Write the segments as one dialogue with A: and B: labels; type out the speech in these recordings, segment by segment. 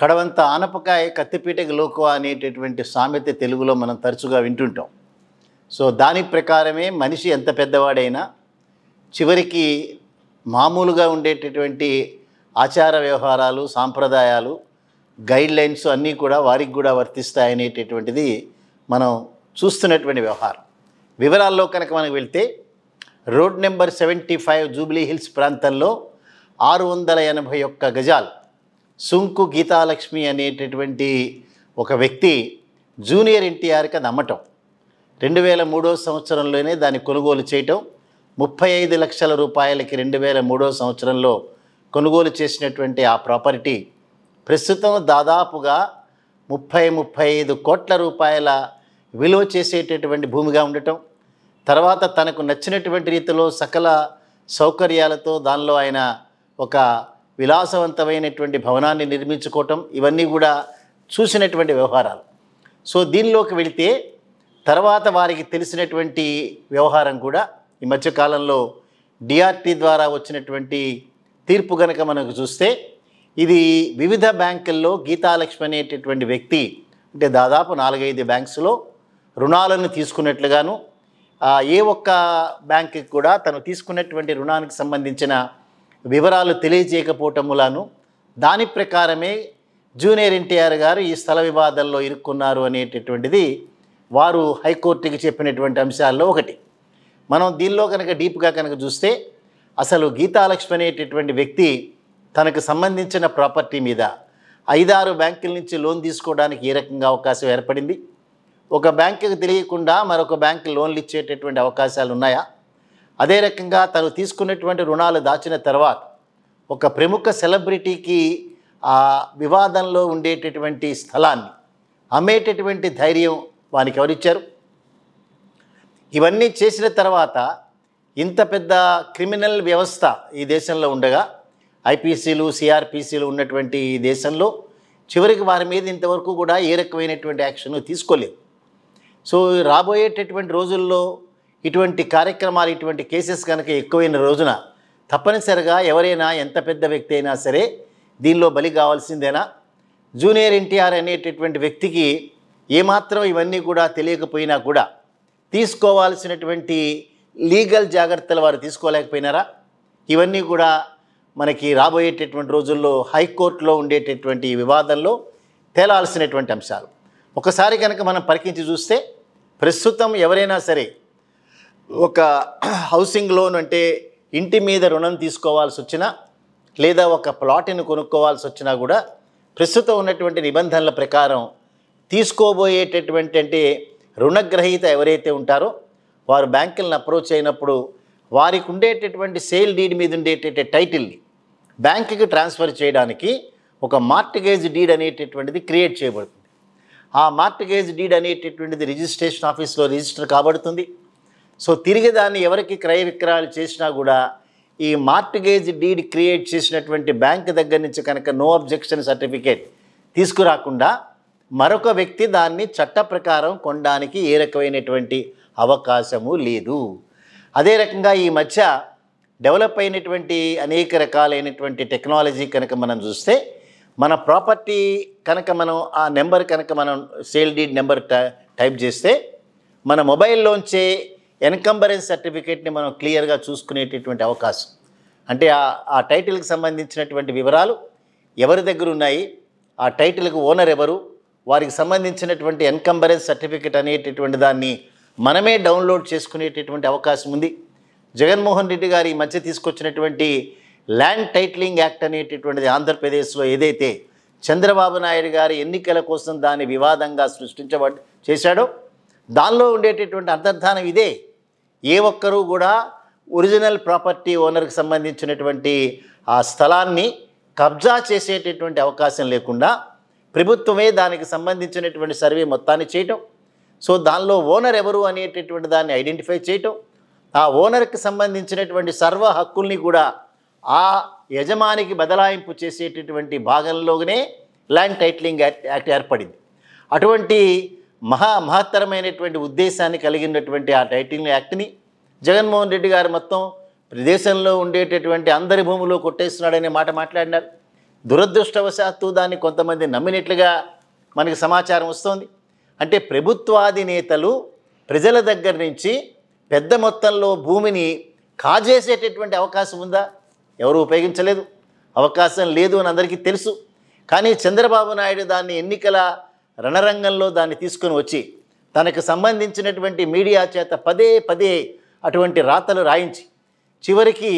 A: కడవంత ఆనపకాయ కత్తిపీటకి లోకువ అనేటటువంటి సామెత తెలుగులో మనం తరచుగా వింటుంటాం సో దాని ప్రకారమే మనిషి ఎంత పెద్దవాడైనా చివరికి మామూలుగా ఉండేటటువంటి ఆచార వ్యవహారాలు సాంప్రదాయాలు గైడ్ లైన్స్ అన్నీ కూడా వారికి కూడా వర్తిస్తాయనేటటువంటిది మనం చూస్తున్నటువంటి వ్యవహారం వివరాల్లో కనుక మనకు వెళ్తే road number seventy five Jubilee Hills ప్రాంతంలో ఆరు వందల ఎనభై ఒక్క గజాలు సుంకు గీతాలక్ష్మి అనేటటువంటి ఒక వ్యక్తి జూనియర్ ఎన్టీఆర్కి అది అమ్మటం రెండు వేల మూడో సంవత్సరంలోనే దాన్ని కొనుగోలు చేయటం ముప్పై ఐదు లక్షల రూపాయలకి రెండు వేల మూడో సంవత్సరంలో కొనుగోలు చేసినటువంటి ఆ ప్రాపర్టీ ప్రస్తుతం దాదాపుగా ముప్పై ముప్పై ఐదు కోట్ల రూపాయల విలువ చేసేటటువంటి భూమిగా ఉండటం తర్వాత తనకు నచ్చినటువంటి రీతిలో సకల సౌకర్యాలతో దానిలో ఆయన ఒక విలాసవంతమైనటువంటి భవనాన్ని నిర్మించుకోవటం ఇవన్నీ కూడా చూసినటువంటి వ్యవహారాలు సో దీనిలోకి వెళితే తర్వాత వారికి తెలిసినటువంటి వ్యవహారం కూడా ఈ మధ్యకాలంలో డిఆర్టీ ద్వారా వచ్చినటువంటి తీర్పు గనక మనకు చూస్తే ఇది వివిధ బ్యాంకుల్లో గీతాలక్ష్మి అనేటటువంటి వ్యక్తి అంటే దాదాపు నాలుగైదు బ్యాంక్స్లో రుణాలను తీసుకున్నట్లుగాను ఏ ఒక్క బ్యాంకుకి కూడా తను తీసుకున్నటువంటి రుణానికి సంబంధించిన వివరాలు తెలియజేయకపోవటములను దాని ప్రకారమే జూనియర్ ఎన్టీఆర్ గారు ఈ స్థల వివాదాల్లో ఇరుక్కున్నారు అనేటటువంటిది వారు హైకోర్టుకి చెప్పినటువంటి అంశాల్లో ఒకటి మనం దీనిలో కనుక డీప్గా కనుక చూస్తే అసలు గీతాలక్ష్మి అనేటటువంటి వ్యక్తి తనకు సంబంధించిన ప్రాపర్టీ మీద ఐదారు బ్యాంకుల నుంచి లోన్ తీసుకోవడానికి ఏ రకంగా అవకాశం ఏర్పడింది ఒక బ్యాంకుకి తెలియకుండా మరొక బ్యాంకు లోన్లు ఇచ్చేటటువంటి అవకాశాలు ఉన్నాయా అదే రకంగా తను తీసుకున్నటువంటి రుణాలు దాచిన తర్వాత ఒక ప్రముఖ సెలబ్రిటీకి ఆ వివాదంలో ఉండేటటువంటి స్థలాన్ని అమ్మేటటువంటి ధైర్యం వానికి ఎవరిచ్చారు ఇవన్నీ చేసిన తర్వాత ఇంత పెద్ద క్రిమినల్ వ్యవస్థ ఈ దేశంలో ఉండగా ఐపీసీలు సిఆర్పిసీలు ఉన్నటువంటి ఈ దేశంలో చివరికి వారి మీద ఇంతవరకు కూడా ఏ రకమైనటువంటి యాక్షన్ తీసుకోలేదు సో రాబోయేటటువంటి రోజుల్లో ఇటువంటి కార్యక్రమాలు ఇటువంటి కేసెస్ కనుక ఎక్కువైన రోజున తప్పనిసరిగా ఎవరైనా ఎంత పెద్ద వ్యక్తి అయినా సరే దీనిలో బలి కావాల్సిందేనా జూనియర్ ఎన్టీఆర్ అనేటటువంటి వ్యక్తికి ఏమాత్రం ఇవన్నీ కూడా తెలియకపోయినా కూడా తీసుకోవాల్సినటువంటి లీగల్ జాగ్రత్తలు వారు తీసుకోలేకపోయినారా ఇవన్నీ కూడా మనకి రాబోయేటటువంటి రోజుల్లో హైకోర్టులో ఉండేటటువంటి వివాదంలో తేలాల్సినటువంటి అంశాలు ఒకసారి కనుక మనం పరికించి చూస్తే ప్రస్తుతం ఎవరైనా సరే ఒక హౌసింగ్ లోన్ అంటే ఇంటి మీద రుణం తీసుకోవాల్సి వచ్చినా లేదా ఒక ప్లాట్ని కొనుక్కోవాల్సి వచ్చినా కూడా ప్రస్తుతం ఉన్నటువంటి నిబంధనల ప్రకారం తీసుకోబోయేటటువంటి అంటే రుణగ్రహీత ఎవరైతే ఉంటారో వారు బ్యాంకులను అప్రోచ్ అయినప్పుడు వారికి ఉండేటటువంటి సేల్ డీడ్ మీద ఉండేటటువంటి టైటిల్ని బ్యాంకుకి ట్రాన్స్ఫర్ చేయడానికి ఒక మార్టిగేజ్ డీడ్ అనేటటువంటిది క్రియేట్ చేయబడుతుంది ఆ మార్టిగేజ్ డీడ్ అనేటటువంటిది రిజిస్ట్రేషన్ ఆఫీస్లో రిజిస్టర్ కాబడుతుంది సో తిరిగి దాన్ని ఎవరికి క్రయ విక్రయాలు చేసినా కూడా ఈ మార్టిగేజ్ డీడ్ క్రియేట్ చేసినటువంటి బ్యాంక్ దగ్గర నుంచి కనుక నో అబ్జెక్షన్ సర్టిఫికేట్ తీసుకురాకుండా మరొక వ్యక్తి దాన్ని చట్ట ప్రకారం కొనడానికి ఏ రకమైనటువంటి అవకాశము లేదు అదే రకంగా ఈ మధ్య డెవలప్ అయినటువంటి అనేక రకాలైనటువంటి టెక్నాలజీ కనుక మనం చూస్తే మన ప్రాపర్టీ కనుక మనం ఆ నెంబర్ కనుక మనం సేల్ డీడ్ నెంబర్ టైప్ చేస్తే మన మొబైల్లోంచే ఎన్కంబరెన్స్ సర్టిఫికేట్ని మనం క్లియర్గా చూసుకునేటటువంటి అవకాశం అంటే ఆ టైటిల్కి సంబంధించినటువంటి వివరాలు ఎవరి దగ్గర ఉన్నాయి ఆ టైటిల్కి ఓనర్ ఎవరు వారికి సంబంధించినటువంటి ఎన్కంబరెన్స్ సర్టిఫికేట్ అనేటటువంటి దాన్ని మనమే డౌన్లోడ్ చేసుకునేటటువంటి అవకాశం ఉంది జగన్మోహన్ రెడ్డి గారి మధ్య తీసుకొచ్చినటువంటి ల్యాండ్ టైటిలింగ్ యాక్ట్ అనేటటువంటిది ఆంధ్రప్రదేశ్లో ఏదైతే చంద్రబాబు నాయుడు గారి ఎన్నికల కోసం దాన్ని వివాదంగా సృష్టించబడి చేశాడో దానిలో ఉండేటటువంటి అంతర్ధానం ఇదే ఏ ఒక్కరూ కూడా ఒరిజినల్ ప్రాపర్టీ ఓనర్కి సంబంధించినటువంటి ఆ స్థలాన్ని కబ్జా చేసేటటువంటి అవకాశం లేకుండా ప్రభుత్వమే దానికి సంబంధించినటువంటి సర్వే మొత్తాన్ని చేయటం సో దానిలో ఓనర్ ఎవరు అనేటటువంటి దాన్ని ఐడెంటిఫై చేయటం ఆ ఓనర్కి సంబంధించినటువంటి సర్వ హక్కుల్ని కూడా ఆ యజమానికి బదలాయింపు చేసేటటువంటి భాగంలోనే ల్యాండ్ టైటిలింగ్ యాక్ట్ ఏర్పడింది అటువంటి మహా మహత్తరమైనటువంటి ఉద్దేశాన్ని కలిగినటువంటి ఆ టైటిల్ యాక్ట్ని జగన్మోహన్ రెడ్డి గారు మొత్తం ప్రదేశంలో ఉండేటటువంటి అందరి భూములు కొట్టేస్తున్నాడనే మాట మాట్లాడినారు దురదృష్టవశాత్తు దాన్ని కొంతమంది నమ్మినట్లుగా మనకి సమాచారం వస్తోంది అంటే నేతలు ప్రజల దగ్గర నుంచి పెద్ద మొత్తంలో భూమిని కాజేసేటటువంటి అవకాశం ఉందా ఎవరు ఉపయోగించలేదు అవకాశం లేదు అని అందరికీ తెలుసు కానీ చంద్రబాబు నాయుడు దాన్ని ఎన్నికల రణరంగంలో దాన్ని తీసుకుని వచ్చి తనకు సంబంధించినటువంటి మీడియా చేత పదే పదే అటువంటి రాతలు రాయించి చివరికి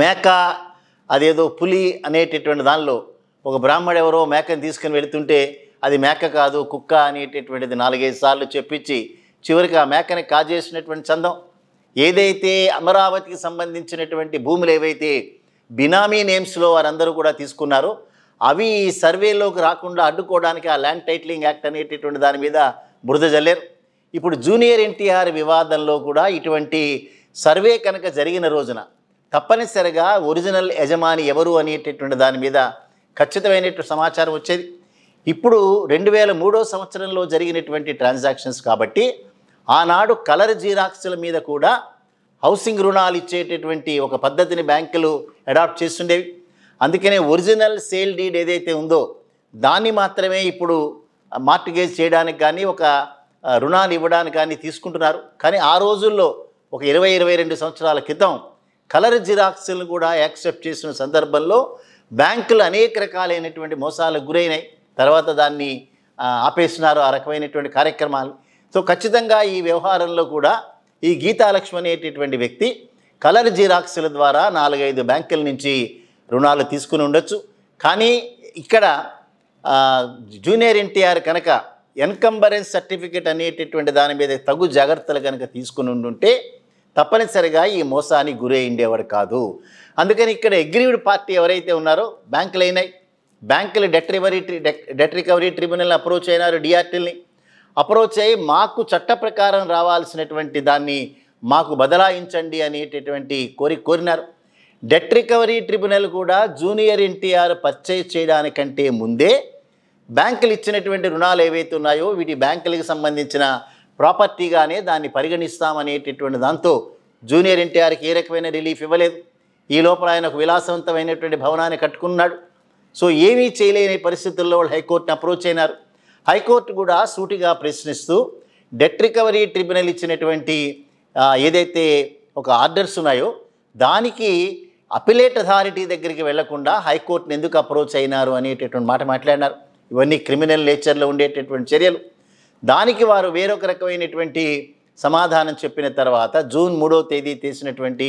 A: మేక అదేదో పులి అనేటటువంటి దానిలో ఒక బ్రాహ్మడు ఎవరో మేకను తీసుకుని వెళుతుంటే అది మేక కాదు కుక్క అనేటటువంటిది నాలుగైదు సార్లు చెప్పించి చివరికి ఆ మేకని కాజేసినటువంటి చందం ఏదైతే అమరావతికి సంబంధించినటువంటి భూములు ఏవైతే బినామీ నేమ్స్లో వారందరూ కూడా తీసుకున్నారో అవి ఈ సర్వేలోకి రాకుండా అడ్డుకోవడానికి ఆ ల్యాండ్ టైటిలింగ్ యాక్ట్ అనేటటువంటి దాని మీద బురద జల్లేరు ఇప్పుడు జూనియర్ ఎన్టీఆర్ వివాదంలో కూడా ఇటువంటి సర్వే కనుక జరిగిన రోజున తప్పనిసరిగా ఒరిజినల్ యజమాని ఎవరు అనేటటువంటి దాని మీద ఖచ్చితమైనటువంటి సమాచారం వచ్చేది ఇప్పుడు రెండు వేల మూడో సంవత్సరంలో జరిగినటువంటి ట్రాన్సాక్షన్స్ కాబట్టి ఆనాడు కలర్ జీరాక్స్ల మీద కూడా హౌసింగ్ రుణాలు ఇచ్చేటటువంటి ఒక పద్ధతిని బ్యాంకులు అడాప్ట్ చేస్తుండేవి అందుకనే ఒరిజినల్ సేల్ డీడ్ ఏదైతే ఉందో దాన్ని మాత్రమే ఇప్పుడు మార్టిగేజ్ చేయడానికి కానీ ఒక రుణాలు ఇవ్వడానికి కానీ తీసుకుంటున్నారు కానీ ఆ రోజుల్లో ఒక ఇరవై ఇరవై రెండు సంవత్సరాల క్రితం కలర్ జిరాక్స్లను కూడా యాక్సెప్ట్ చేసిన సందర్భంలో బ్యాంకులు అనేక రకాలైనటువంటి మోసాలకు గురైనాయి తర్వాత దాన్ని ఆపేసినారు ఆ రకమైనటువంటి కార్యక్రమాలు సో ఖచ్చితంగా ఈ వ్యవహారంలో కూడా ఈ గీతాలక్ష్మి అనేటటువంటి వ్యక్తి కలర్ జిరాక్స్ల ద్వారా నాలుగైదు బ్యాంకుల నుంచి రుణాలు తీసుకుని ఉండొచ్చు కానీ ఇక్కడ జూనియర్ ఎన్టీఆర్ కనుక ఎన్కంబరెన్స్ సర్టిఫికేట్ అనేటటువంటి దాని మీద తగు జాగ్రత్తలు కనుక తీసుకుని ఉండుంటే తప్పనిసరిగా ఈ మోసానికి గురై ఉండేవాడు కాదు అందుకని ఇక్కడ అగ్రీవ్డ్ పార్టీ ఎవరైతే ఉన్నారో బ్యాంకులు అయినాయి బ్యాంకులు డెట్ రికవరీ డెట్ రికవరీ ట్రిబ్యునల్ని అప్రోచ్ అయినారు డిఆర్టీల్ని అప్రోచ్ అయ్యి మాకు చట్ట ప్రకారం రావాల్సినటువంటి దాన్ని మాకు బదలాయించండి అనేటటువంటి కోరి కోరినారు డెట్ రికవరీ ట్రిబ్యునల్ కూడా జూనియర్ ఎన్టీఆర్ పర్చేజ్ చేయడానికంటే ముందే బ్యాంకులు ఇచ్చినటువంటి రుణాలు ఏవైతే ఉన్నాయో వీటి బ్యాంకులకు సంబంధించిన ప్రాపర్టీగానే దాన్ని పరిగణిస్తామనేటటువంటి దాంతో జూనియర్ ఎన్టీఆర్కి ఏ రకమైన రిలీఫ్ ఇవ్వలేదు ఈ లోపల ఆయన ఒక విలాసవంతమైనటువంటి భవనాన్ని కట్టుకున్నాడు సో ఏమీ చేయలేని పరిస్థితుల్లో వాళ్ళు హైకోర్టుని అప్రోచ్ అయినారు హైకోర్టు కూడా సూటిగా ప్రశ్నిస్తూ డెట్ రికవరీ ట్రిబ్యునల్ ఇచ్చినటువంటి ఏదైతే ఒక ఆర్డర్స్ ఉన్నాయో దానికి అపిలేట్ అథారిటీ దగ్గరికి వెళ్లకుండా హైకోర్టును ఎందుకు అప్రోచ్ అయినారు అనేటటువంటి మాట మాట్లాడినారు ఇవన్నీ క్రిమినల్ నేచర్లో ఉండేటటువంటి చర్యలు దానికి వారు వేరొక రకమైనటువంటి సమాధానం చెప్పిన తర్వాత జూన్ మూడో తేదీ తీసినటువంటి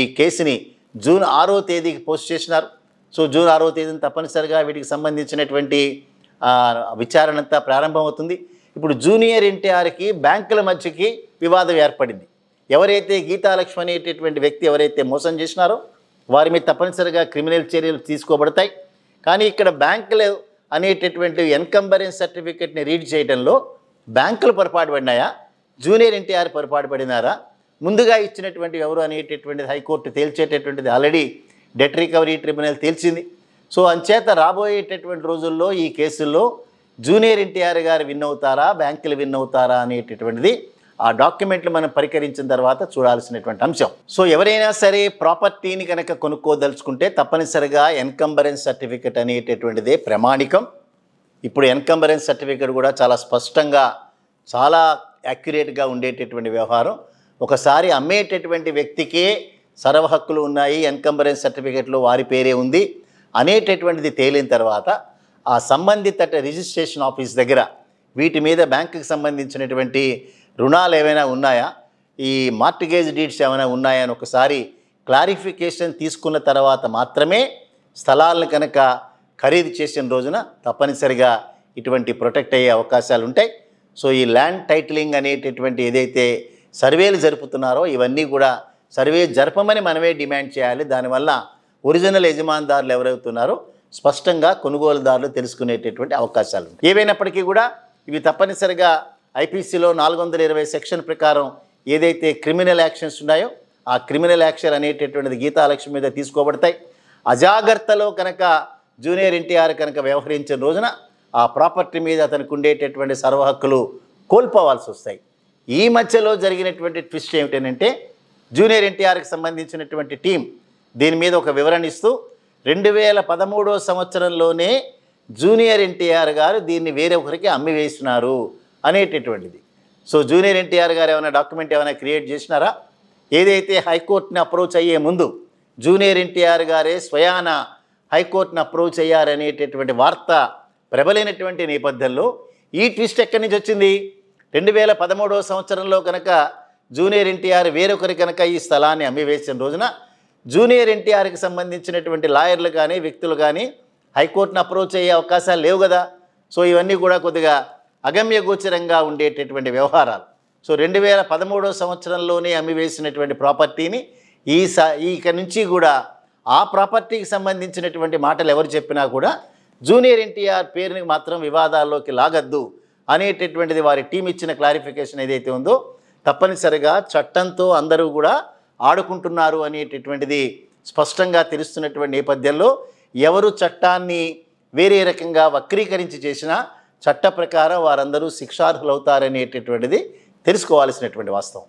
A: ఈ కేసుని జూన్ ఆరో తేదీకి పోస్ట్ చేసినారు సో జూన్ ఆరో తేదీని తప్పనిసరిగా వీటికి సంబంధించినటువంటి విచారణ అంతా ప్రారంభమవుతుంది ఇప్పుడు జూనియర్ ఎన్టీఆర్కి బ్యాంకుల మధ్యకి వివాదం ఏర్పడింది ఎవరైతే గీతాలక్ష్మి అనేటటువంటి వ్యక్తి ఎవరైతే మోసం చేసినారో వారి మీద తప్పనిసరిగా క్రిమినల్ చర్యలు తీసుకోబడతాయి కానీ ఇక్కడ బ్యాంకులు అనేటటువంటి ఎన్కంబరెన్స్ సర్టిఫికేట్ని రీడ్ చేయడంలో బ్యాంకులు పొరపాటు పడినాయా జూనియర్ ఎన్టీఆర్ పొరపాటు పడినారా ముందుగా ఇచ్చినటువంటి ఎవరు అనేటటువంటిది హైకోర్టు తేల్చేటటువంటిది ఆల్రెడీ డెట్ రికవరీ ట్రిబ్యునల్ తేల్చింది సో అంచేత రాబోయేటటువంటి రోజుల్లో ఈ కేసుల్లో జూనియర్ ఎన్టీఆర్ గారు విన్ అవుతారా బ్యాంకులు విన్ అవుతారా అనేటటువంటిది ఆ డాక్యుమెంట్లు మనం పరికరించిన తర్వాత చూడాల్సినటువంటి అంశం సో ఎవరైనా సరే ప్రాపర్టీని కనుక కొనుక్కోదలుచుకుంటే తప్పనిసరిగా ఎన్కంబరెన్స్ సర్టిఫికెట్ అనేటటువంటిదే ప్రమాణికం ఇప్పుడు ఎన్కంబరెన్స్ సర్టిఫికెట్ కూడా చాలా స్పష్టంగా చాలా యాక్యురేట్గా ఉండేటటువంటి వ్యవహారం ఒకసారి అమ్మేటటువంటి వ్యక్తికే సర్వ హక్కులు ఉన్నాయి ఎన్కంబరెన్స్ సర్టిఫికెట్లో వారి పేరే ఉంది అనేటటువంటిది తేలిన తర్వాత ఆ సంబంధిత రిజిస్ట్రేషన్ ఆఫీస్ దగ్గర వీటి మీద బ్యాంకుకి సంబంధించినటువంటి రుణాలు ఏమైనా ఉన్నాయా ఈ మార్టిగేజ్ డీడ్స్ ఏమైనా ఉన్నాయా అని ఒకసారి క్లారిఫికేషన్ తీసుకున్న తర్వాత మాత్రమే స్థలాలను కనుక ఖరీదు చేసిన రోజున తప్పనిసరిగా ఇటువంటి ప్రొటెక్ట్ అయ్యే అవకాశాలు ఉంటాయి సో ఈ ల్యాండ్ టైటిలింగ్ అనేటటువంటి ఏదైతే సర్వేలు జరుపుతున్నారో ఇవన్నీ కూడా సర్వే జరపమని మనమే డిమాండ్ చేయాలి దానివల్ల ఒరిజినల్ యజమానిదారులు ఎవరవుతున్నారో స్పష్టంగా కొనుగోలుదారులు తెలుసుకునేటటువంటి అవకాశాలు ఏవైనప్పటికీ కూడా ఇవి తప్పనిసరిగా ఐపీసీలో నాలుగు వందల ఇరవై సెక్షన్ ప్రకారం ఏదైతే క్రిమినల్ యాక్షన్స్ ఉన్నాయో ఆ క్రిమినల్ యాక్షన్ అనేటటువంటిది గీతాలక్ష్మి మీద తీసుకోబడతాయి అజాగ్రత్తలో కనుక జూనియర్ ఎన్టీఆర్ కనుక వ్యవహరించిన రోజున ఆ ప్రాపర్టీ మీద అతనికి ఉండేటటువంటి సర్వహక్కులు కోల్పోవాల్సి వస్తాయి ఈ మధ్యలో జరిగినటువంటి ట్విస్ట్ ఏమిటంటే జూనియర్ ఎన్టీఆర్కి సంబంధించినటువంటి టీం దీని మీద ఒక వివరణ ఇస్తూ రెండు వేల పదమూడో సంవత్సరంలోనే జూనియర్ ఎన్టీఆర్ గారు దీన్ని వేరొకరికి అమ్మివేసినారు అనేటటువంటిది సో జూనియర్ ఎన్టీఆర్ గారు ఏమైనా డాక్యుమెంట్ ఏమైనా క్రియేట్ చేసినారా ఏదైతే హైకోర్టుని అప్రోచ్ అయ్యే ముందు జూనియర్ ఎన్టీఆర్ గారే స్వయాన హైకోర్టును అప్రోచ్ అయ్యారనేటటువంటి వార్త ప్రబలైనటువంటి నేపథ్యంలో ఈ ట్విస్ట్ ఎక్కడి నుంచి వచ్చింది రెండు వేల పదమూడవ సంవత్సరంలో కనుక జూనియర్ ఎన్టీఆర్ వేరొకరి కనుక ఈ స్థలాన్ని అమ్మివేసిన రోజున జూనియర్ ఎన్టీఆర్కి సంబంధించినటువంటి లాయర్లు కానీ వ్యక్తులు కానీ హైకోర్టును అప్రోచ్ అయ్యే అవకాశాలు లేవు కదా సో ఇవన్నీ కూడా కొద్దిగా అగమ్యగోచరంగా ఉండేటటువంటి వ్యవహారాలు సో రెండు వేల పదమూడో సంవత్సరంలోనే అమ్మివేసినటువంటి ప్రాపర్టీని ఈ స ఇక నుంచి కూడా ఆ ప్రాపర్టీకి సంబంధించినటువంటి మాటలు ఎవరు చెప్పినా కూడా జూనియర్ ఎన్టీఆర్ పేరుని మాత్రం వివాదాల్లోకి లాగద్దు అనేటటువంటిది వారి టీం ఇచ్చిన క్లారిఫికేషన్ ఏదైతే ఉందో తప్పనిసరిగా చట్టంతో అందరూ కూడా ఆడుకుంటున్నారు అనేటటువంటిది స్పష్టంగా తెలుస్తున్నటువంటి నేపథ్యంలో ఎవరు చట్టాన్ని వేరే రకంగా వక్రీకరించి చేసినా చట్ట ప్రకారం వారందరూ శిక్షార్హులవుతారనేటటువంటిది తెలుసుకోవాల్సినటువంటి వాస్తవం